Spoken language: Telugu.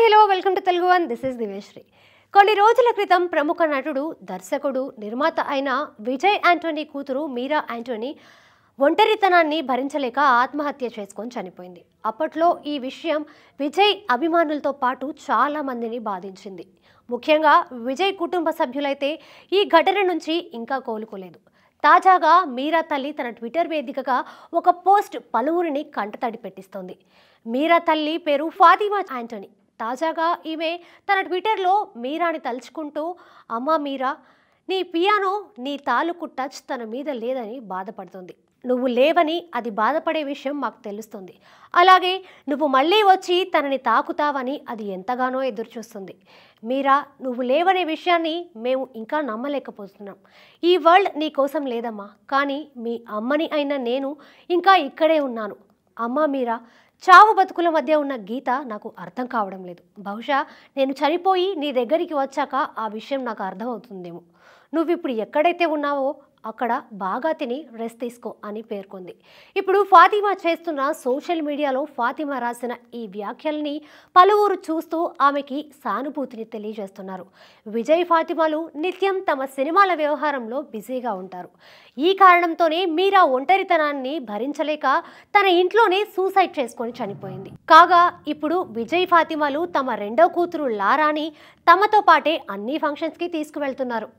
hi hello welcome to Telugu one this is Diveshri కొన్ని రోజుల క్రితం ప్రముఖ నటుడు దర్శకుడు నిర్మాత అయిన విజయ్ యాంటోనీ కూతురు మీరా యాంటోనీ ఒంటరితనాన్ని భరించలేక ఆత్మహత్య చేసుకొని చనిపోయింది అప్పట్లో ఈ విషయం విజయ్ అభిమానులతో పాటు చాలా మందిని బాధించింది ముఖ్యంగా విజయ్ కుటుంబ సభ్యులైతే ఈ ఘటన నుంచి ఇంకా కోలుకోలేదు తాజాగా మీరా తల్లి తన ట్విట్టర్ వేదికగా ఒక పోస్ట్ పలువురిని కంటతడి పెట్టిస్తోంది మీరా తల్లి పేరు ఫాతిమా యాంటోనీ తాజాగా ఈమె తన ట్విట్టర్లో మీరాని తలుచుకుంటూ అమ్మ మీరా నీ పియానో నీ తాలూకు టచ్ తన మీద లేదని బాధపడుతుంది నువ్వు లేవని అది బాధపడే విషయం మాకు తెలుస్తుంది అలాగే నువ్వు మళ్ళీ వచ్చి తనని తాకుతావని అది ఎంతగానో ఎదురుచూస్తుంది మీరా నువ్వు లేవనే విషయాన్ని మేము ఇంకా నమ్మలేకపోతున్నాం ఈ వరల్డ్ నీ కోసం లేదమ్మా కానీ మీ అమ్మని అయిన నేను ఇంకా ఇక్కడే ఉన్నాను అమ్మ మీరా చావు బతుకుల మధ్య ఉన్న గీత నాకు అర్థం కావడం లేదు బహుశా నేను చనిపోయి నీ దగ్గరికి వచ్చాక ఆ విషయం నాకు అర్థమవుతుందేమో నువ్వు ఇప్పుడు ఎక్కడైతే ఉన్నావో అక్కడ బాగా తిని రెస్ట్ తీసుకో అని పేర్కొంది ఇప్పుడు ఫాతిమా చేస్తున్న సోషల్ మీడియాలో ఫాతిమా రాసిన ఈ వ్యాఖ్యల్ని పలువురు చూస్తూ ఆమెకి సానుభూతిని తెలియజేస్తున్నారు విజయ్ ఫాతిమాలు నిత్యం తమ సినిమాల వ్యవహారంలో బిజీగా ఉంటారు ఈ కారణంతోనే మీరా ఒంటరితనాన్ని భరించలేక తన ఇంట్లోనే సూసైడ్ చేసుకొని చనిపోయింది కాగా ఇప్పుడు విజయ్ ఫాతిమాలు తమ రెండో కూతురు లారాని తమతో పాటే అన్ని ఫంక్షన్స్కి తీసుకువెళ్తున్నారు